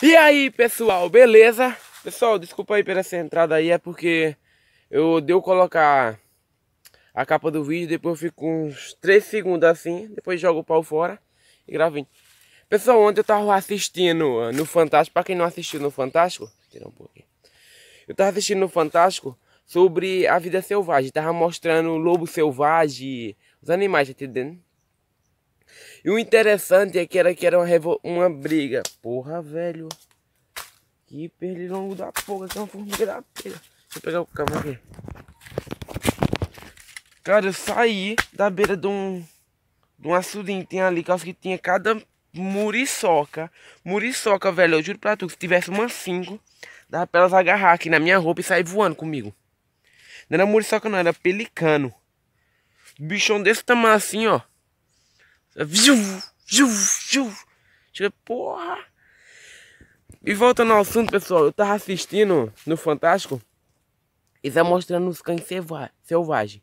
E aí pessoal, beleza? Pessoal, desculpa aí pela essa entrada aí, é porque eu deu colocar a capa do vídeo, depois eu fico uns 3 segundos assim, depois jogo o pau fora e gravo. Pessoal, ontem eu tava assistindo ah, no Fantástico, pra quem não assistiu no Fantástico, tirar um pouquinho. Eu tava assistindo no Fantástico sobre a vida selvagem, tava mostrando o lobo selvagem, os animais, tá entendendo? E o interessante é que era que era uma, uma briga. Porra, velho. Que pernilongo da porra, que é uma formiga da pega. Deixa eu pegar o cabo aqui. Cara, eu saí da beira de um, de um açudinho tem ali, que eu acho que tinha cada muriçoca. Muriçoca, velho, eu juro pra tu, que se tivesse uma cinco, dava pra elas agarrar aqui na minha roupa e sair voando comigo. Não era muriçoca não, era pelicano. Bichão desse tamanho assim, ó. Viu, viu, viu. Tipo, porra. E voltando ao assunto, pessoal, eu tava assistindo no Fantástico e tá mostrando os cães selvagens.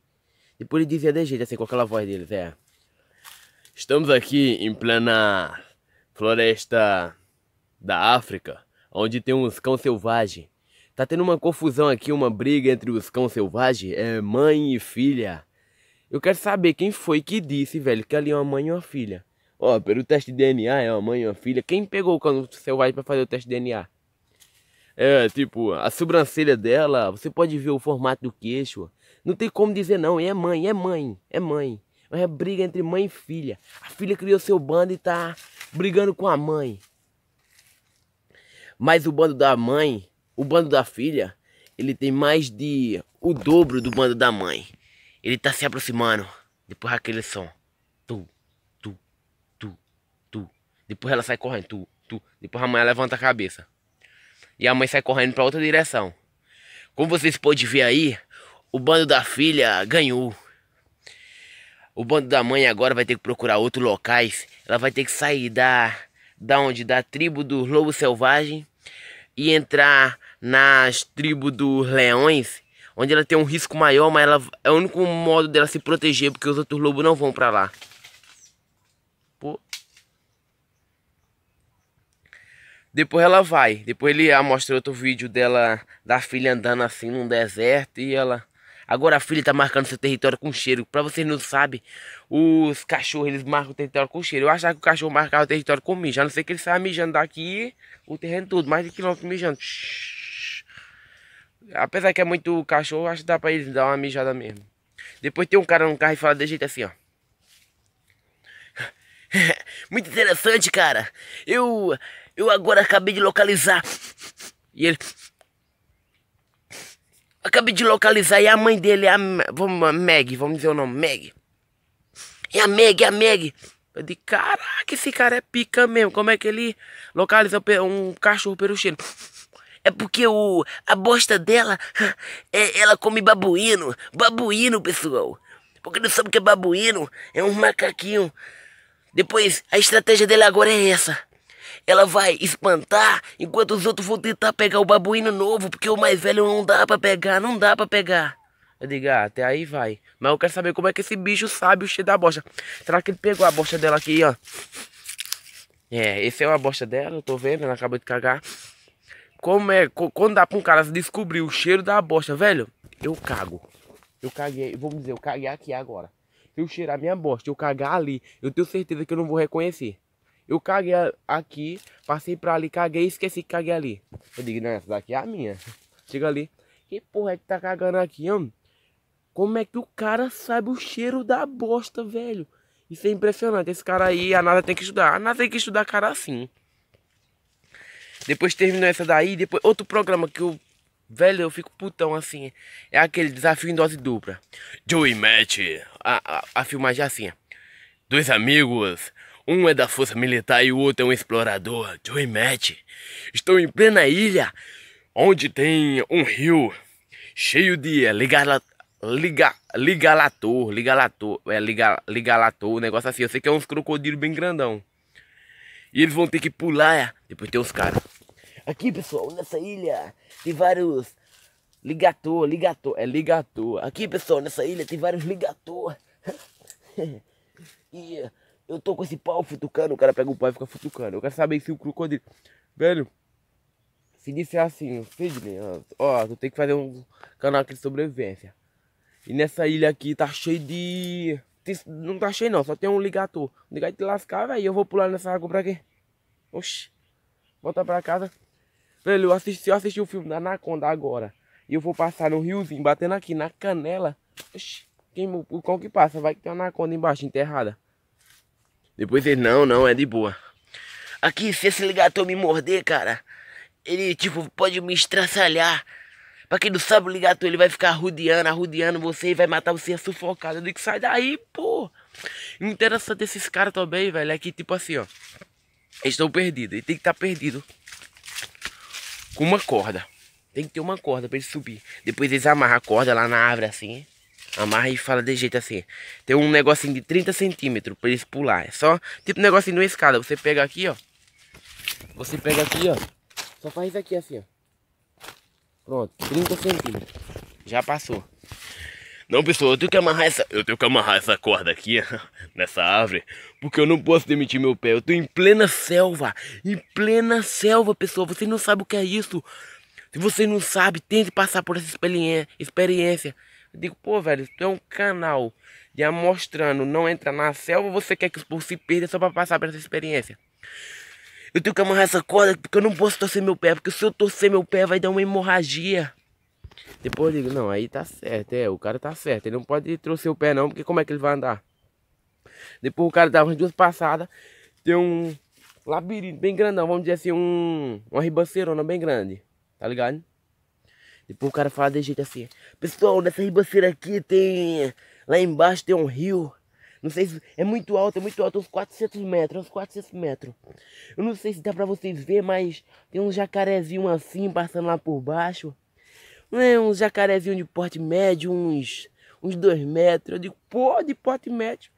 Depois ele dizia de jeito assim com aquela voz deles, é. Estamos aqui em plena floresta da África, onde tem uns cão selvagem. Tá tendo uma confusão aqui, uma briga entre os cão selvagens é mãe e filha. Eu quero saber quem foi que disse, velho, que ali é uma mãe e uma filha. Ó, pelo teste de DNA é uma mãe e uma filha. Quem pegou o cano selvagem para fazer o teste de DNA? É, tipo, a sobrancelha dela, você pode ver o formato do queixo. Não tem como dizer não, é mãe, é mãe, é mãe. Mas é briga entre mãe e filha. A filha criou seu bando e tá brigando com a mãe. Mas o bando da mãe, o bando da filha, ele tem mais de o dobro do bando da mãe. Ele tá se aproximando. Depois aquele som. Tu, tu, tu, tu. Depois ela sai correndo. Tu, tu. Depois a mãe levanta a cabeça. E a mãe sai correndo pra outra direção. Como vocês podem ver aí, o bando da filha ganhou. O bando da mãe agora vai ter que procurar outros locais. Ela vai ter que sair da, da onde? Da tribo do lobo selvagem e entrar nas tribos dos leões onde ela tem um risco maior, mas ela é o único modo dela se proteger, porque os outros lobos não vão pra lá. Pô. Depois ela vai, depois ele mostra outro vídeo dela, da filha andando assim num deserto e ela... Agora a filha tá marcando seu território com cheiro. Pra vocês não sabem, os cachorros eles marcam o território com cheiro. Eu achava que o cachorro marcava o território com mijo. A não ser que ele saia mijando daqui o terreno todo, mais de quilômetro mijando. Shhh. Apesar que é muito cachorro, acho que dá pra eles dar uma mijada mesmo. Depois tem um cara no carro e fala de jeito assim, ó. muito interessante, cara. Eu, eu agora acabei de localizar. E ele... Acabei de localizar e a mãe dele é a vamos, Meg, vamos dizer o nome, Meg. É a Meg, é a Meg. Eu disse, caraca, esse cara é pica mesmo. Como é que ele localiza um cachorro peruchino? É porque o, a bosta dela, é, ela come babuíno. Babuíno, pessoal. Porque não sabe o que é babuíno? É um macaquinho. Depois, a estratégia dela agora é essa. Ela vai espantar enquanto os outros vão tentar pegar o babuíno novo, porque o mais velho não dá pra pegar, não dá pra pegar. Eu digo, ah, até aí vai. Mas eu quero saber como é que esse bicho sabe o cheiro da bosta. Será que ele pegou a bosta dela aqui, ó? É, esse é uma bosta dela, eu tô vendo, ela acabou de cagar. Como é, quando dá pra um cara descobrir o cheiro da bosta, velho, eu cago. Eu caguei, vamos dizer, eu caguei aqui agora. Se eu cheirar minha bosta, eu cagar ali, eu tenho certeza que eu não vou reconhecer. Eu caguei aqui, passei pra ali, caguei, esqueci que caguei ali. Eu digo, não, essa daqui é a minha. Chega ali, que porra é que tá cagando aqui, homem? Como é que o cara sabe o cheiro da bosta, velho? Isso é impressionante. Esse cara aí, a NASA tem que estudar. A NASA tem que estudar cara assim. Depois terminou essa daí, depois outro programa que eu. Velho, eu fico putão assim. É aquele desafio em dose dupla. Joey Match. A, a, a filmagem é assim. Dois amigos. Um é da força militar e o outro é um explorador. Joey Match. Estão em plena ilha onde tem um rio cheio de é, ligalator, liga, ligalator, ligalator, é liga, ligalator, um negócio assim. Eu sei que é uns crocodilos bem grandão. E eles vão ter que pular, é, depois tem os caras. Aqui, pessoal, nessa ilha tem vários ligatô, ligatô, é ligatô. Aqui, pessoal, nessa ilha tem vários ligatô. e eu tô com esse pau futucando, o cara pega o pau e fica futucando. Eu quero saber se o crocodilo... Velho, se disser é assim, Sidney, né? ó, tu tem que fazer um canal aqui de sobrevivência. E nessa ilha aqui tá cheio de... Não tá cheio não, só tem um ligator. O ligator te lascar, velho, eu vou pular nessa água pra quê? Oxi. Volta pra casa. Velho, eu assisti, se eu assistir o filme da Anaconda agora e eu vou passar no riozinho, batendo aqui na canela, oxi, quem, o cão que passa, vai que tem uma anaconda embaixo, enterrada. Depois ele não, não, é de boa. Aqui, se esse ligatão me morder, cara, ele, tipo, pode me estraçalhar. Pra quem não sabe, o ligatão, ele vai ficar rodeando, arrodeando você e vai matar você é sufocado. Eu digo, sai daí, pô. Interessante esses caras também, velho, é que, tipo assim, ó, eles estão perdidos, e tem que estar tá perdido com uma corda. Tem que ter uma corda pra ele subir. Depois eles amarram a corda lá na árvore assim. Amarra e fala de jeito assim. Tem um negocinho de 30 centímetros pra eles pular. É só tipo um negocinho de uma escada. Você pega aqui, ó. Você pega aqui, ó. Só faz aqui assim, ó. Pronto, 30 centímetros. Já passou. Não, pessoal, eu tenho que amarrar essa. Eu tenho que amarrar essa corda aqui, nessa árvore, porque eu não posso demitir meu pé. Eu tô em plena selva. Em plena selva, pessoal. Você não sabe o que é isso. Se você não sabe, tente passar por essa experiência. Eu digo, pô, velho, tu é um canal já mostrando não entra na selva, você quer que os povos se perdam só pra passar por essa experiência. Eu tenho que amarrar essa corda porque eu não posso torcer meu pé, porque se eu torcer meu pé vai dar uma hemorragia. Depois eu digo, não, aí tá certo, é, o cara tá certo. Ele não pode trouxer o pé não, porque como é que ele vai andar? Depois o cara dá umas duas passadas, tem um labirinto bem grandão, vamos dizer assim, um, uma ribanceirona bem grande, tá ligado? Depois o cara fala de jeito assim, pessoal, nessa ribanceira aqui tem, lá embaixo tem um rio, não sei se é muito alto, é muito alto, uns 400 metros, uns 400 metros. Eu não sei se dá pra vocês ver, mas tem um jacarezinho assim passando lá por baixo né, jacarezinho de porte médio, uns, uns dois metros. Eu digo, pô, de porte médio.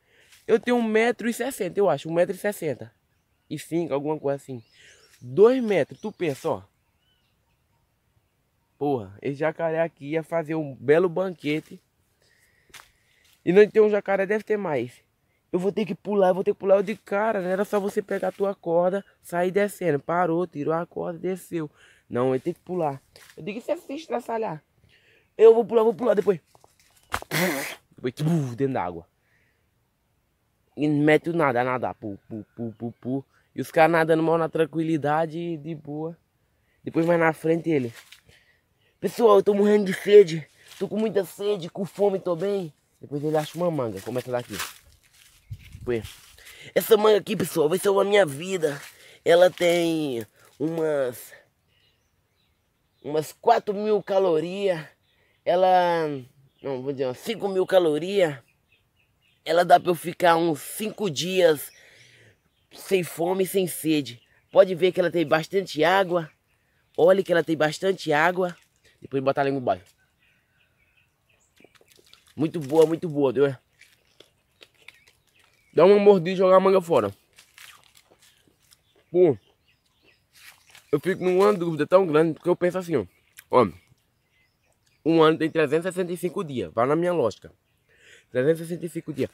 Eu tenho 1,60m, eu acho, 1,60m. E 5, alguma coisa assim. 2 metros, tu pensa, ó. Porra, esse jacaré aqui ia fazer um belo banquete. E não tem um jacaré, deve ter mais. Eu vou ter que pular, eu vou ter que pular. Eu digo, cara, não né? era só você pegar a tua corda, sair descendo. Parou, tirou a corda, desceu. Não, ele tem que pular. Eu digo, você se estraçalhar. Eu vou pular, vou pular depois. Depois, tchum, dentro da água. E mete o nada, nada. Pu, pu, pu, pu, pu. E os caras nadando mal na tranquilidade de boa. Depois mais na frente ele. Pessoal, eu tô morrendo de sede. Tô com muita sede, com fome, tô bem. Depois ele acha uma manga, começa daqui. Depois, essa manga aqui, pessoal, vai ser uma minha vida. Ela tem umas umas 4 mil calorias, ela. Não, vou dizer, 5 mil calorias. Ela dá para eu ficar uns 5 dias sem fome e sem sede. Pode ver que ela tem bastante água. Olha que ela tem bastante água. Depois botar ali embaixo. Muito boa, muito boa, deu? Dá uma mordida e jogar a manga fora. Pum eu fico numa dúvida tão grande, porque eu penso assim, ó, ó um ano tem 365 dias, vai na minha lógica, 365 dias.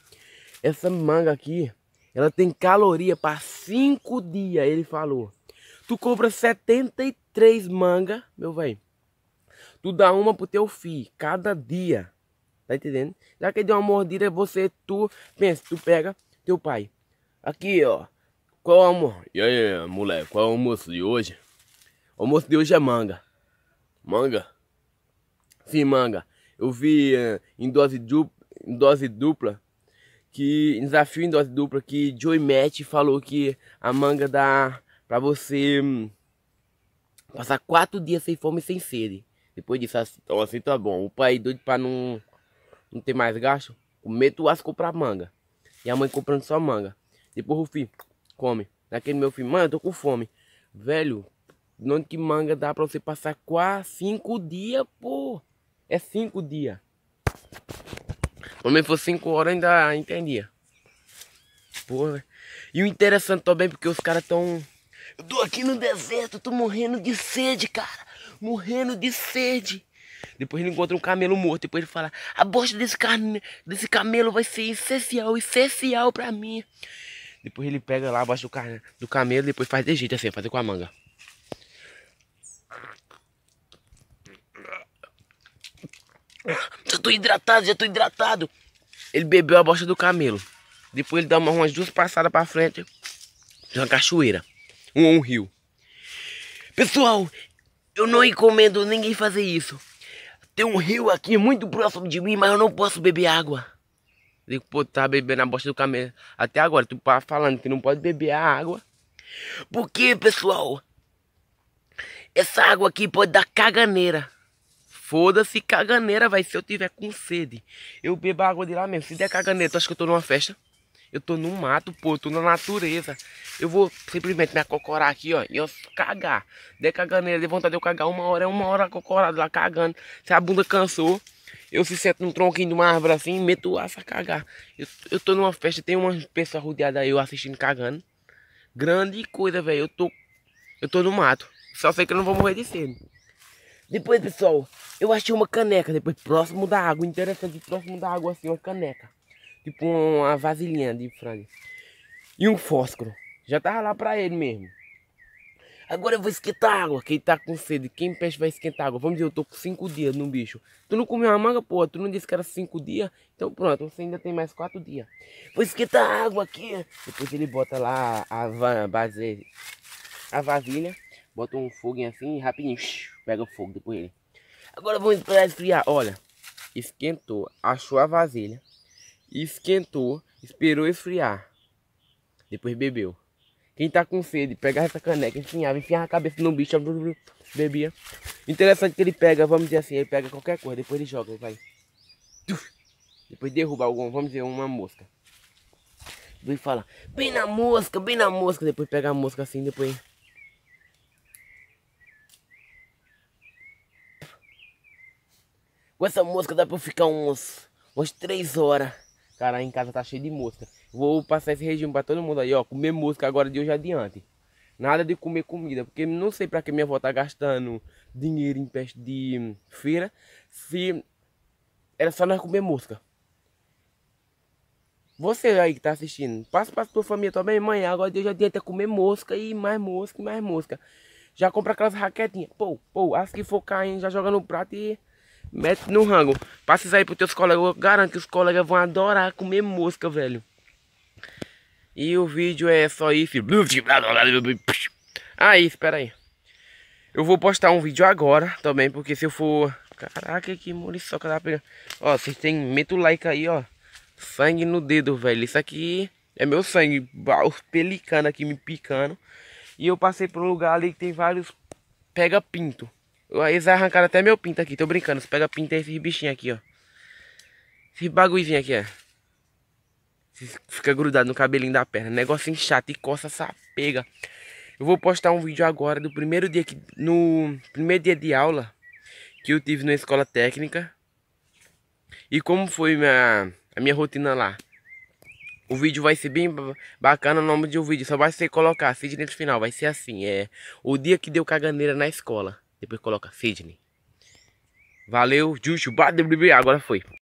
Essa manga aqui, ela tem caloria para 5 dias, ele falou. Tu compra 73 manga, meu velho. Tu dá uma pro teu filho, cada dia. Tá entendendo? Já que ele deu uma mordida, é você, tu, pensa, tu pega teu pai. Aqui, ó. Qual é amor? E aí, moleque, qual é o almoço de hoje? O almoço de hoje é manga. Manga? Sim, manga. Eu vi uh, em, dose dupla, em dose dupla que. Em desafio em dose dupla que Joey Match falou que a manga dá pra você hum, passar quatro dias sem fome e sem sede. Depois disso, assim, então, assim tá bom. O pai é doido pra não, não ter mais gasto. Comer tu as comprar manga. E a mãe comprando só manga. Depois o filho come. Naquele meu filho, mãe, eu tô com fome. Velho, que manga dá pra você passar quase cinco dias, pô. É cinco dias. Pelo menos for cinco horas ainda entendia. pô né? E o interessante também, porque os caras tão... Eu tô aqui no deserto, tô morrendo de sede, cara. Morrendo de sede. Depois ele encontra um camelo morto. Depois ele fala: A bosta desse, carne, desse camelo vai ser essencial, essencial pra mim. Depois ele pega lá a do, car... do camelo. Depois faz de jeito assim: fazer com a manga. Já tô hidratado, já tô hidratado. Ele bebeu a bosta do camelo. Depois ele dá uma, umas duas passadas pra frente. De uma cachoeira. Um, um rio. Pessoal, eu não recomendo ninguém fazer isso. Tem um rio aqui muito próximo de mim, mas eu não posso beber água. Digo, pô, tá bebendo a bosta do camelo. Até agora, tu tá falando que não pode beber a água. Porque, pessoal, essa água aqui pode dar caganeira. Foda-se, caganeira, vai. Se eu tiver com sede, eu bebo água de lá mesmo. Se der caganeira, tu acha que eu tô numa festa? Eu tô no mato, pô, eu tô na natureza. Eu vou simplesmente me acocorar aqui, ó, e eu cagar. Der caganeira, de vontade de eu cagar uma hora, é uma hora acocorado lá cagando. Se a bunda cansou, eu se sento num tronquinho de uma árvore assim e meto o aço a cagar. Eu, eu tô numa festa, tem umas pessoas rodeadas aí eu assistindo cagando. Grande coisa, velho. Eu tô. Eu tô no mato. Só sei que eu não vou morrer de sede. Depois, pessoal, eu achei uma caneca depois, próximo da água. Interessante, próximo da água, assim, uma caneca. Tipo uma vasilhinha de frango. E um fósforo. Já tava lá pra ele mesmo. Agora eu vou esquentar água. Quem tá com sede, quem peste vai esquentar água. Vamos dizer, eu tô com 5 dias no bicho. Tu não comeu uma manga, pô, tu não disse que era 5 dias? Então pronto, você ainda tem mais 4 dias. Vou esquentar água aqui. Depois ele bota lá a, a, base, a vasilha, bota um foguinho assim e rapidinho pega fogo depois ele. Agora vamos esperar esfriar. Olha, esquentou, achou a vasilha, esquentou, esperou esfriar. Depois bebeu. Quem tá com sede, pegava essa caneca, enfiava, enfiava a cabeça no bicho, bebia. Interessante que ele pega, vamos dizer assim, ele pega qualquer coisa, depois ele joga, vai. Depois derruba algum, vamos dizer, uma mosca. Depois fala, bem na mosca, bem na mosca. Depois pega a mosca assim, depois Com essa música dá pra eu ficar uns, uns 3 horas. Cara, em casa tá cheio de mosca Vou passar esse regime pra todo mundo aí, ó. Comer mosca agora de hoje adiante. Nada de comer comida, porque não sei pra que minha avó tá gastando dinheiro em peste de feira se era só nós comer mosca Você aí que tá assistindo, passa pra sua família também, mãe. Agora de hoje adiante é comer mosca e mais mosca e mais mosca. Já compra aquelas raquetinhas. Pô, pô, as que for caindo, já joga no prato e Mete no rango. Passa isso aí pros teus colegas. Eu garanto que os colegas vão adorar comer mosca, velho. E o vídeo é só isso. Aí, espera aí. Eu vou postar um vídeo agora também, porque se eu for... Caraca, que muriçoca tá pegando. Ó, vocês tem... Meta o like aí, ó. Sangue no dedo, velho. Isso aqui é meu sangue. Os pelicanos aqui me picando. E eu passei por um lugar ali que tem vários pega-pinto. Eles arrancaram até meu pinto aqui, tô brincando. Você pega pinta esses bichinhos aqui, ó. É. Esse bagulhozinho aqui, ó. fica grudado no cabelinho da perna. Negocinho chato e coça essa pega. Eu vou postar um vídeo agora do primeiro dia que. No primeiro dia de aula que eu tive na escola técnica. E como foi minha, a minha rotina lá. O vídeo vai ser bem bacana o nome um vídeo. Só vai ser colocar, dentro direito final. Vai ser assim, é... O dia que deu caganeira na escola. Depois coloca Sidney. Valeu, Juju. Agora foi.